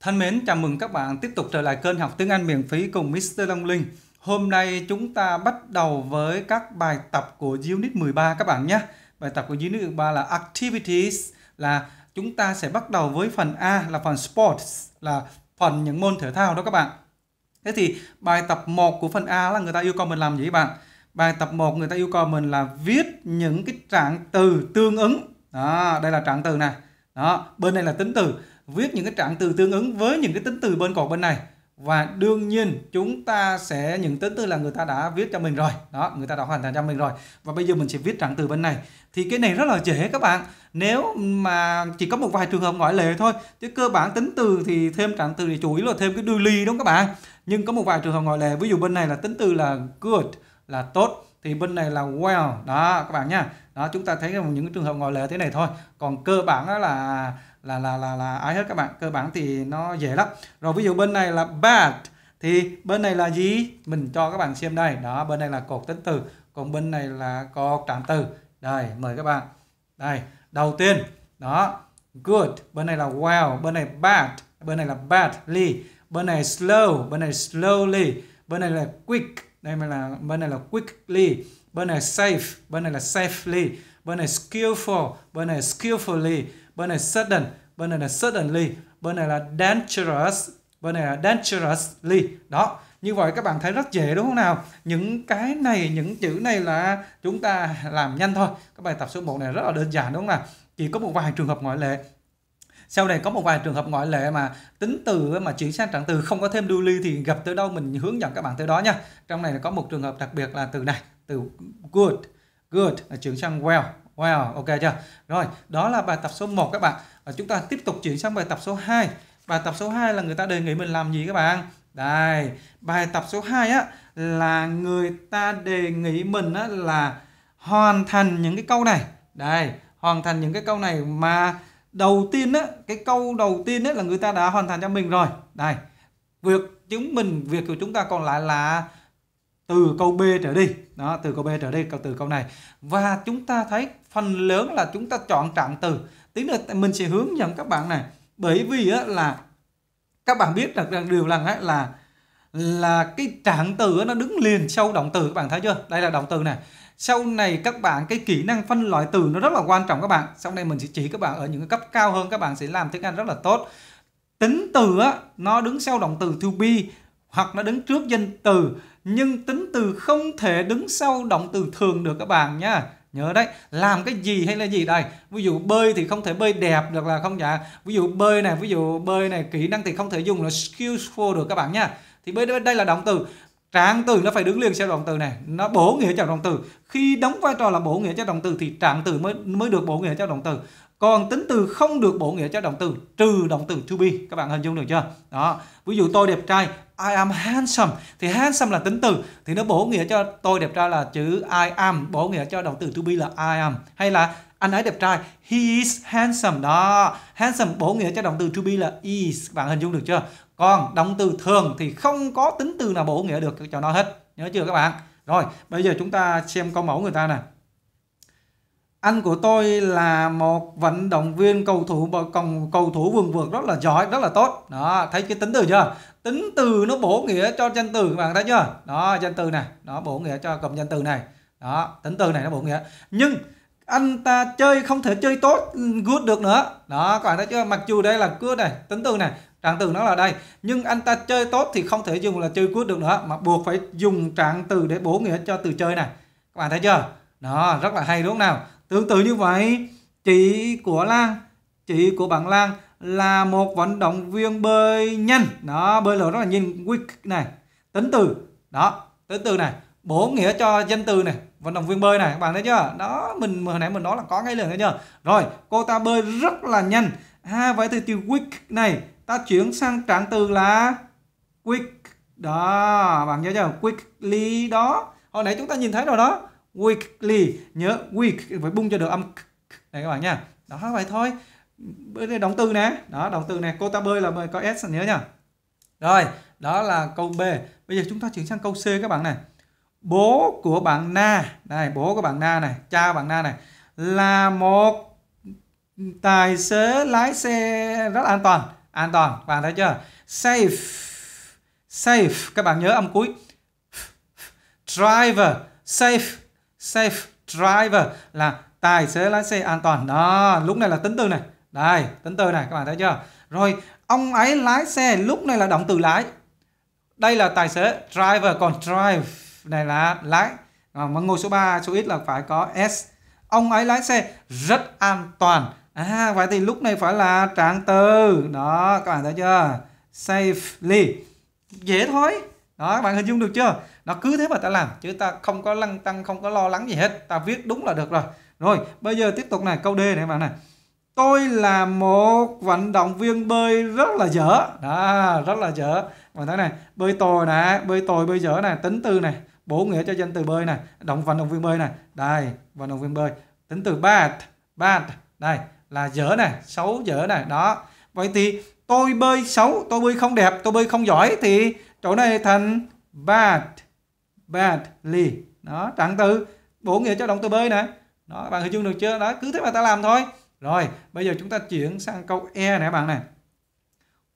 Thân mến, chào mừng các bạn tiếp tục trở lại kênh học tiếng Anh miễn phí cùng Mr. Long Linh. Hôm nay chúng ta bắt đầu với các bài tập của Unit 13 các bạn nhé. Bài tập của Unit 13 là Activities là chúng ta sẽ bắt đầu với phần A là phần Sports là phần những môn thể thao đó các bạn. Thế thì bài tập 1 của phần A là người ta yêu cầu mình làm gì bạn? Bài tập 1 người ta yêu cầu mình là viết những cái trạng từ tương ứng. Đó, đây là trạng từ này. Đó, bên đây là tính từ viết những cái trạng từ tương ứng với những cái tính từ bên cột bên này và đương nhiên chúng ta sẽ những tính từ là người ta đã viết cho mình rồi đó người ta đã hoàn thành cho mình rồi và bây giờ mình sẽ viết trạng từ bên này thì cái này rất là dễ các bạn nếu mà chỉ có một vài trường hợp ngoại lệ thôi chứ cơ bản tính từ thì thêm trạng từ thì chủ yếu là thêm cái đuôi ly đúng các bạn nhưng có một vài trường hợp ngoại lệ ví dụ bên này là tính từ là good là tốt thì bên này là well đó các bạn nha đó chúng ta thấy những trường hợp ngoại lệ thế này thôi còn cơ bản là là là là là ai hết các bạn cơ bản thì nó dễ lắm rồi ví dụ bên này là bad thì bên này là gì mình cho các bạn xem đây đó bên này là cột tính từ còn bên này là cột trạng từ đây mời các bạn đây đầu tiên đó good bên này là well bên này bad bên này là badly bên này slow bên này slowly bên này là quick đây mình là bên này là quickly bên này safe bên này là safely bên này skillful bên này skillfully bên này sudden bên này là suddenly bên này là dangerous bên này là dangerously đó như vậy các bạn thấy rất dễ đúng không nào những cái này những chữ này là chúng ta làm nhanh thôi các bài tập số 1 này rất là đơn giản đúng không nào chỉ có một vài trường hợp ngoại lệ sau này có một vài trường hợp ngoại lệ mà tính từ mà chuyển sang trạng từ không có thêm duly thì gặp tới đâu mình hướng dẫn các bạn tới đó nha trong này có một trường hợp đặc biệt là từ này từ good good là chuyển sang well Wow, ok chưa? Rồi, đó là bài tập số 1 các bạn. Và chúng ta tiếp tục chuyển sang bài tập số 2. Bài tập số 2 là người ta đề nghị mình làm gì các bạn? Đây, bài tập số 2 á là người ta đề nghị mình á là hoàn thành những cái câu này. Đây, hoàn thành những cái câu này mà đầu tiên á, cái câu đầu tiên á là người ta đã hoàn thành cho mình rồi. Đây. Việc chúng mình việc của chúng ta còn lại là từ câu B trở đi đó từ câu B trở đi câu từ câu này và chúng ta thấy phần lớn là chúng ta chọn trạng từ tí nữa mình sẽ hướng dẫn các bạn này bởi vì á, là các bạn biết là điều rằng ấy là là cái trạng từ nó đứng liền sau động từ các bạn thấy chưa đây là động từ này sau này các bạn cái kỹ năng phân loại từ nó rất là quan trọng các bạn sau này mình sẽ chỉ các bạn ở những cái cấp cao hơn các bạn sẽ làm tiếng Anh rất là tốt tính từ á, nó đứng sau động từ to be hoặc nó đứng trước danh từ nhưng tính từ không thể đứng sau động từ thường được các bạn nhá nhớ đấy làm cái gì hay là gì đây ví dụ bơi thì không thể bơi đẹp được là không dạ ví dụ bơi này ví dụ bơi này kỹ năng thì không thể dùng là skillful được các bạn nhá thì bơi đây là động từ trạng từ nó phải đứng liền sau động từ này nó bổ nghĩa cho động từ khi đóng vai trò là bổ nghĩa cho động từ thì trạng từ mới mới được bổ nghĩa cho động từ còn tính từ không được bổ nghĩa cho động từ trừ động từ to be các bạn hình dung được chưa đó ví dụ tôi đẹp trai I am handsome thì handsome là tính từ thì nó bổ nghĩa cho tôi đẹp trai là chữ I am bổ nghĩa cho động từ to be là I am hay là anh ấy đẹp trai he is handsome đó handsome bổ nghĩa cho động từ to be là is bạn hình dung được chưa còn động từ thường thì không có tính từ nào bổ nghĩa được cho nó hết nhớ chưa các bạn rồi bây giờ chúng ta xem câu mẫu người ta nè anh của tôi là một vận động viên cầu thủ cầu cầu thủ vườn vượt rất là giỏi rất là tốt đó thấy cái tính từ chưa tính từ nó bổ nghĩa cho danh từ các bạn thấy chưa đó danh từ này nó bổ nghĩa cho cụm danh từ này đó tính từ này nó bổ nghĩa nhưng anh ta chơi không thể chơi tốt good được nữa đó các bạn thấy chưa mặc dù đây là good này tính từ này trạng từ nó là đây nhưng anh ta chơi tốt thì không thể dùng là chơi good được nữa mà buộc phải dùng trạng từ để bổ nghĩa cho từ chơi này các bạn thấy chưa đó rất là hay đúng không nào tương tự như vậy chị của Lan chị của bạn Lan là một vận động viên bơi nhanh đó bơi lội rất là nhanh quick này tính từ đó tính từ này bổ nghĩa cho danh từ này vận động viên bơi này các bạn thấy chưa đó mình hồi nãy mình nói là có ngay liền thấy chưa rồi cô ta bơi rất là nhanh ha à, vậy thì từ quick này ta chuyển sang trạng từ là quick đó bạn nhớ chưa quickly đó hồi nãy chúng ta nhìn thấy rồi đó quickly nhớ quick phải bung cho được âm này các bạn nha đó vậy thôi bữa đây đóng tư nè đó đóng tư này cô ta bơi là bơi có s nhớ nhá rồi đó là câu b bây giờ chúng ta chuyển sang câu c các bạn này bố của bạn na này bố của bạn na này cha bạn na này là một tài xế lái xe rất an toàn an toàn bạn thấy chưa safe safe các bạn nhớ âm cuối driver safe safe driver là tài xế lái xe an toàn đó lúc này là tính từ này đây, tính từ này các bạn thấy chưa? Rồi, ông ấy lái xe lúc này là động từ lái. Đây là tài xế driver còn drive này là lái. À, mà ngồi số 3 số ít là phải có S. Ông ấy lái xe rất an toàn. À, vậy thì lúc này phải là trạng từ. Đó, các bạn thấy chưa? Safely. Dễ thôi. Đó, các bạn hình dung được chưa? Nó cứ thế mà ta làm, chứ ta không có lăng tăng, không có lo lắng gì hết. Ta viết đúng là được rồi. Rồi, bây giờ tiếp tục này, câu D này các bạn này tôi là một vận động viên bơi rất là dở đó rất là dở và nói này bơi tồi nè bơi tồi bơi dở này tính từ này bổ nghĩa cho danh từ bơi này động vận động viên bơi này đây vận động viên bơi tính từ bad bad đây là dở này xấu dở này đó vậy thì tôi bơi xấu tôi bơi không đẹp tôi bơi không giỏi thì chỗ này thành bad badly đó trạng từ bổ nghĩa cho động từ bơi này đó bạn hình dung được chưa đó cứ thế mà ta làm thôi rồi, bây giờ chúng ta chuyển sang câu E này bạn này.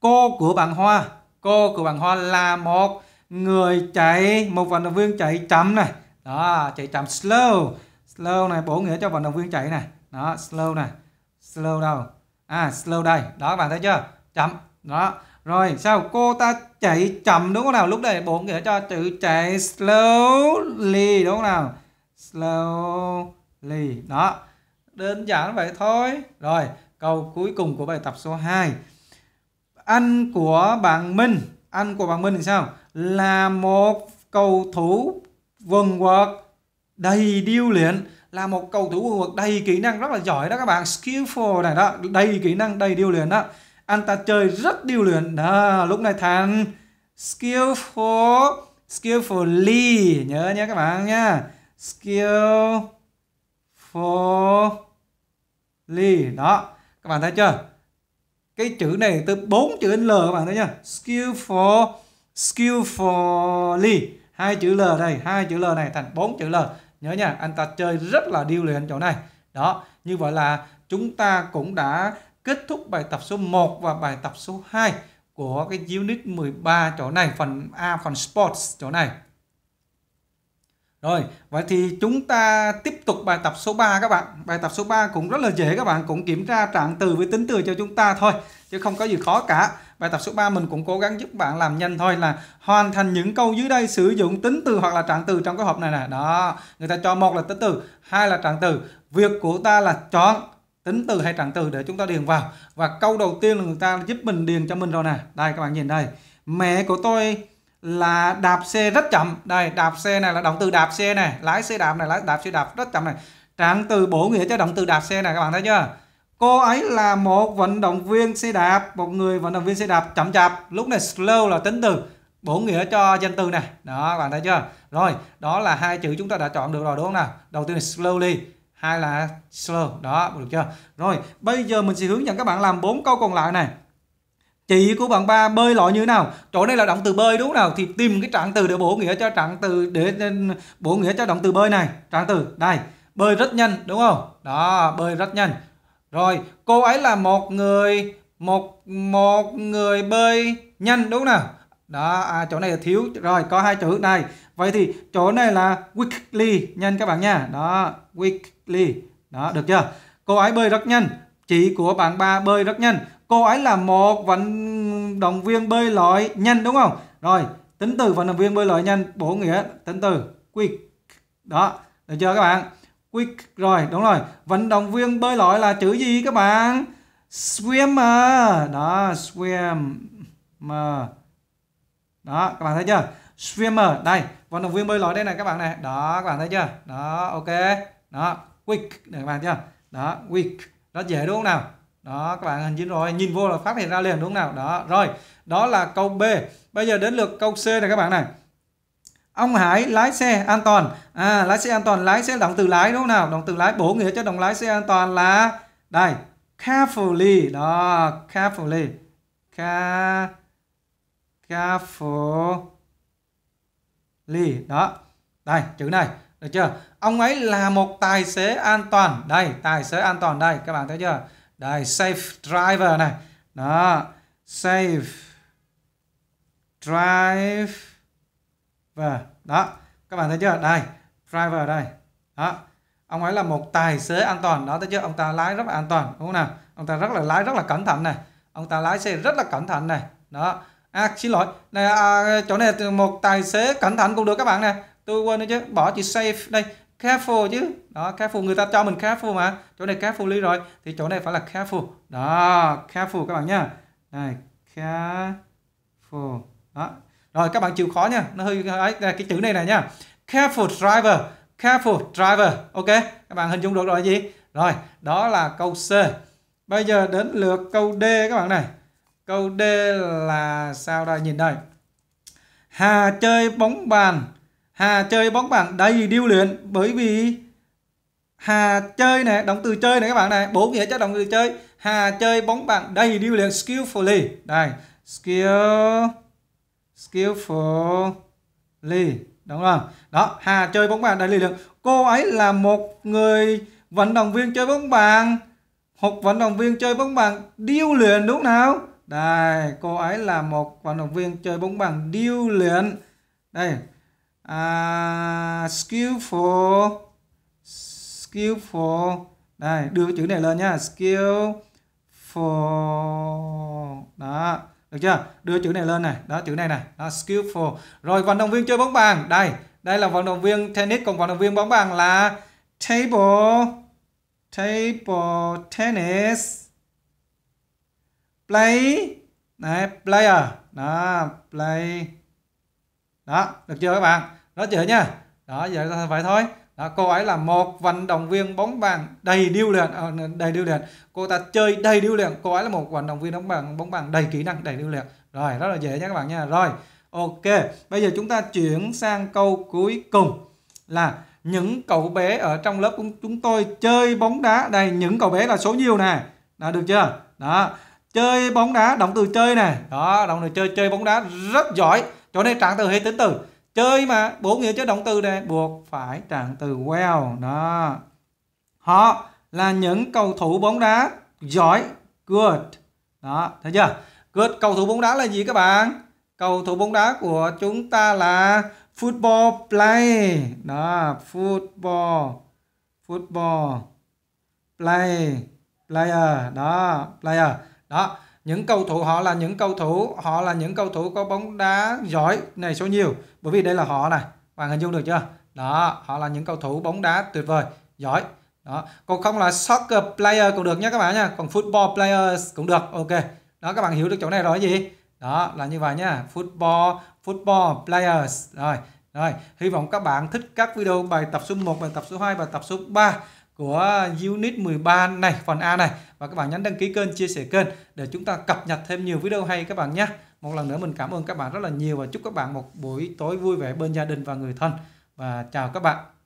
Cô của bạn Hoa, cô của bạn Hoa là một người chạy, một vận động viên chạy chậm này. Đó, chạy chậm slow. Slow này bổ nghĩa cho vận động viên chạy này. Đó, slow này. Slow đâu? À, slow đây. Đó các bạn thấy chưa? Chậm. Đó. Rồi, sao cô ta chạy chậm đúng không nào? Lúc này bổ nghĩa cho chữ chạy slowly đúng không nào? Slowly. Đó. Đơn giản vậy thôi. Rồi, câu cuối cùng của bài tập số 2. Anh của bạn Minh, anh của bạn Minh thì sao? Là một cầu thủ quần quật đầy điêu luyện là một cầu thủ quần quật đầy kỹ năng rất là giỏi đó các bạn skillful này đó đầy kỹ năng đầy điêu luyện đó anh ta chơi rất điêu luyện đó lúc này thành skillful skillfully nhớ nhé các bạn nha skill skillfully đó các bạn thấy chưa cái chữ này từ bốn chữ L các bạn thấy chưa skillful skillfully hai chữ L đây hai chữ L này thành bốn chữ L nhớ nha anh ta chơi rất là điêu luyện chỗ này đó như vậy là chúng ta cũng đã kết thúc bài tập số 1 và bài tập số 2 của cái unit 13 chỗ này phần A phần sports chỗ này rồi, vậy thì chúng ta tiếp tục bài tập số 3 các bạn. Bài tập số 3 cũng rất là dễ các bạn, cũng kiểm tra trạng từ với tính từ cho chúng ta thôi, chứ không có gì khó cả. Bài tập số 3 mình cũng cố gắng giúp bạn làm nhanh thôi là hoàn thành những câu dưới đây sử dụng tính từ hoặc là trạng từ trong cái hộp này nè. Đó, người ta cho một là tính từ, hai là trạng từ. Việc của ta là chọn tính từ hay trạng từ để chúng ta điền vào. Và câu đầu tiên là người ta giúp mình điền cho mình rồi nè. Đây các bạn nhìn đây. Mẹ của tôi là đạp xe rất chậm đây đạp xe này là động từ đạp xe này lái xe đạp này lái đạp xe đạp rất chậm này trạng từ bổ nghĩa cho động từ đạp xe này các bạn thấy chưa cô ấy là một vận động viên xe đạp một người vận động viên xe đạp chậm chạp lúc này slow là tính từ bổ nghĩa cho danh từ này đó các bạn thấy chưa rồi đó là hai chữ chúng ta đã chọn được rồi đúng không nào đầu tiên là slowly hai là slow đó được chưa rồi bây giờ mình sẽ hướng dẫn các bạn làm bốn câu còn lại này chị của bạn ba bơi lội như thế nào chỗ này là động từ bơi đúng nào thì tìm cái trạng từ để bổ nghĩa cho trạng từ để bổ nghĩa cho động từ bơi này trạng từ đây bơi rất nhanh đúng không đó bơi rất nhanh rồi cô ấy là một người một một người bơi nhanh đúng không nào đó à, chỗ này là thiếu rồi có hai chữ này vậy thì chỗ này là quickly nhanh các bạn nha đó quickly đó được chưa cô ấy bơi rất nhanh chị của bạn ba bơi rất nhanh cô ấy là một vận động viên bơi lội nhanh đúng không rồi tính từ vận động viên bơi lội nhanh bổ nghĩa tính từ quick đó được chưa các bạn quick rồi đúng rồi vận động viên bơi lội là chữ gì các bạn swimmer đó swimmer đó các bạn thấy chưa swimmer đây vận động viên bơi lội đây này các bạn này đó các bạn thấy chưa đó ok đó quick này các bạn chưa đó quick rất dễ đúng không nào đó các bạn hình dung rồi nhìn vô là phát hiện ra liền đúng không nào đó rồi đó là câu B bây giờ đến lượt câu C này các bạn này ông Hải lái xe an toàn à lái xe an toàn lái xe động từ lái đúng không nào động từ lái bổ nghĩa cho động lái xe an toàn là đây carefully đó carefully Ca... carefully đó đây chữ này được chưa ông ấy là một tài xế an toàn đây tài xế an toàn đây các bạn thấy chưa đây safe driver này đó save drive và đó các bạn thấy chưa đây driver đây đó ông ấy là một tài xế an toàn đó thấy chưa ông ta lái rất là an toàn đúng không nào ông ta rất là lái rất là cẩn thận này ông ta lái xe rất là cẩn thận này đó à xin lỗi này à, chỗ này một tài xế cẩn thận cũng được các bạn này tôi quên nữa chứ bỏ chữ safe đây careful chứ đó careful người ta cho mình careful mà chỗ này carefully rồi thì chỗ này phải là careful đó careful các bạn nhá này careful đó rồi các bạn chịu khó nha nó hơi ấy cái chữ này này nha careful driver careful driver ok các bạn hình dung được rồi gì rồi đó là câu C bây giờ đến lượt câu D các bạn này câu D là sao đây nhìn đây Hà chơi bóng bàn Hà chơi bóng bàn đầy điêu luyện bởi vì Hà chơi này, động từ chơi này các bạn này, bổ nghĩa cho động từ chơi. Hà chơi bóng bàn đầy điêu luyện skillfully. Đây, skill skillfully. Đúng không? Đó, Hà chơi bóng bàn đầy điêu luyện. Cô ấy là một người vận động viên chơi bóng bàn. Hoặc vận động viên chơi bóng bàn điêu luyện đúng nào? Đây, cô ấy là một vận động viên chơi bóng bàn điêu luyện. Đây, uh, à, skillful skillful đây đưa cái chữ này lên nhá, skillful đó được chưa đưa chữ này lên này đó chữ này này đó skillful rồi vận động viên chơi bóng bàn đây đây là vận động viên tennis còn vận động viên bóng bàn là table table tennis play này player đó play đó được chưa các bạn đó chưa nha đó giờ ta phải thôi đó, cô ấy là một vận động viên bóng bàn đầy điêu luyện ờ, đầy điêu luyện cô ta chơi đầy điêu luyện cô ấy là một vận động viên bóng bàn bóng bàn đầy kỹ năng đầy điêu luyện rồi rất là dễ nha các bạn nha rồi ok bây giờ chúng ta chuyển sang câu cuối cùng là những cậu bé ở trong lớp của chúng tôi chơi bóng đá đây những cậu bé là số nhiều nè đã được chưa đó chơi bóng đá động từ chơi nè đó động từ chơi chơi bóng đá rất giỏi chỗ này trạng từ hay tính từ chơi mà bổ nghĩa cho động từ đây buộc phải trạng từ well đó họ là những cầu thủ bóng đá giỏi good đó thấy chưa good cầu thủ bóng đá là gì các bạn cầu thủ bóng đá của chúng ta là football play đó football football play player đó player đó những cầu thủ họ là những cầu thủ họ là những cầu thủ có bóng đá giỏi này số nhiều bởi vì đây là họ này bạn hình dung được chưa đó họ là những cầu thủ bóng đá tuyệt vời giỏi đó còn không là soccer player cũng được nhé các bạn nha còn football players cũng được ok đó các bạn hiểu được chỗ này rồi gì đó là như vậy nhá football football players rồi rồi hy vọng các bạn thích các video bài tập số 1 bài tập số 2 và tập số 3 của unit 13 này, phần A này và các bạn nhấn đăng ký kênh, chia sẻ kênh để chúng ta cập nhật thêm nhiều video hay các bạn nhé. Một lần nữa mình cảm ơn các bạn rất là nhiều và chúc các bạn một buổi tối vui vẻ bên gia đình và người thân và chào các bạn.